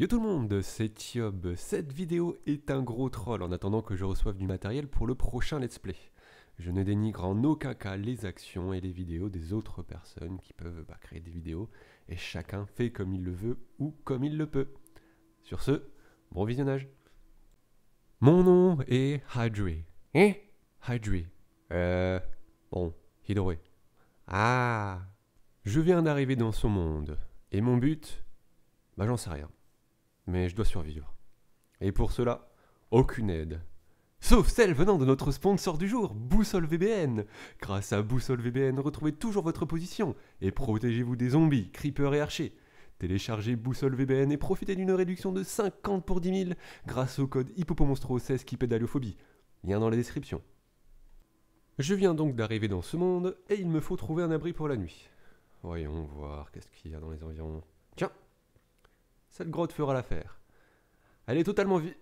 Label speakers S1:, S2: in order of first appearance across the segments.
S1: Yo tout le monde, c'est Thiob. Cette vidéo est un gros troll en attendant que je reçoive du matériel pour le prochain let's play. Je ne dénigre en aucun cas les actions et les vidéos des autres personnes qui peuvent pas bah, créer des vidéos et chacun fait comme il le veut ou comme il le peut. Sur ce, bon visionnage. Mon nom est Hydre. Hein Hydre. Euh. Bon, Hydre. Ah Je viens d'arriver dans son monde et mon but Bah j'en sais rien mais je dois survivre. Et pour cela, aucune aide. Sauf celle venant de notre sponsor du jour, Boussole VBN. Grâce à Boussole VBN, retrouvez toujours votre position et protégez-vous des zombies, creepers et archers. Téléchargez Boussole VBN et profitez d'une réduction de 50 pour 10 000 grâce au code HIPPOPOMONSTRO16 qui pédaliophobie. Lien dans la description. Je viens donc d'arriver dans ce monde et il me faut trouver un abri pour la nuit. Voyons voir qu'est-ce qu'il y a dans les environs. Tiens, cette grotte fera l'affaire. Elle est totalement vide.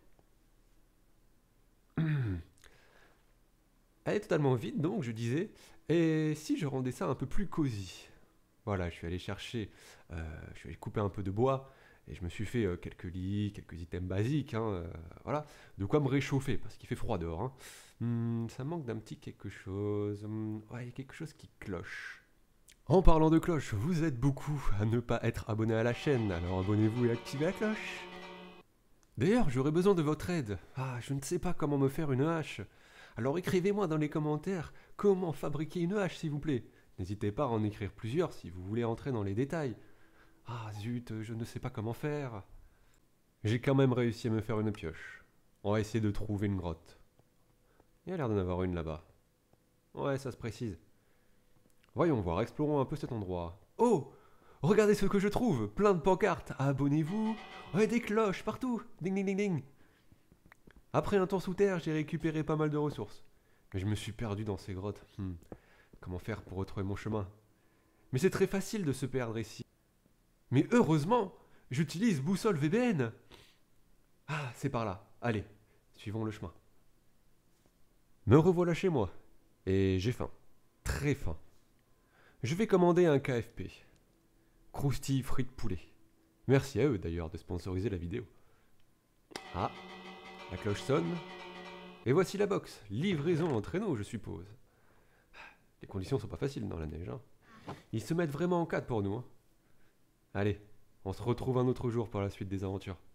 S1: Elle est totalement vide, donc, je disais. Et si je rendais ça un peu plus cosy Voilà, je suis allé chercher, euh, je suis allé couper un peu de bois, et je me suis fait euh, quelques lits, quelques items basiques, hein, euh, voilà, de quoi me réchauffer, parce qu'il fait froid dehors. Hein. Hmm, ça manque d'un petit quelque chose. Hmm, il y a quelque chose qui cloche. En parlant de cloche, vous êtes beaucoup à ne pas être abonné à la chaîne, alors abonnez-vous et activez la cloche. D'ailleurs, j'aurais besoin de votre aide. Ah, je ne sais pas comment me faire une hache. Alors écrivez-moi dans les commentaires comment fabriquer une hache, s'il vous plaît. N'hésitez pas à en écrire plusieurs si vous voulez entrer dans les détails. Ah zut, je ne sais pas comment faire. J'ai quand même réussi à me faire une pioche. On va essayer de trouver une grotte. Il y a l'air d'en avoir une là-bas. Ouais, ça se précise. Voyons voir, explorons un peu cet endroit. Oh Regardez ce que je trouve Plein de pancartes Abonnez-vous oh, Et des cloches partout Ding ding ding ding Après un temps sous terre, j'ai récupéré pas mal de ressources. Mais je me suis perdu dans ces grottes. Hmm. Comment faire pour retrouver mon chemin Mais c'est très facile de se perdre ici. Mais heureusement, j'utilise boussole VBN Ah, c'est par là. Allez, suivons le chemin. Me revoilà chez moi. Et j'ai faim. Très faim je vais commander un KFP. Croustille frites poulet. Merci à eux d'ailleurs de sponsoriser la vidéo. Ah, la cloche sonne. Et voici la box. Livraison en traîneau, je suppose. Les conditions sont pas faciles dans la neige. Hein. Ils se mettent vraiment en cadre pour nous. Hein. Allez, on se retrouve un autre jour pour la suite des aventures.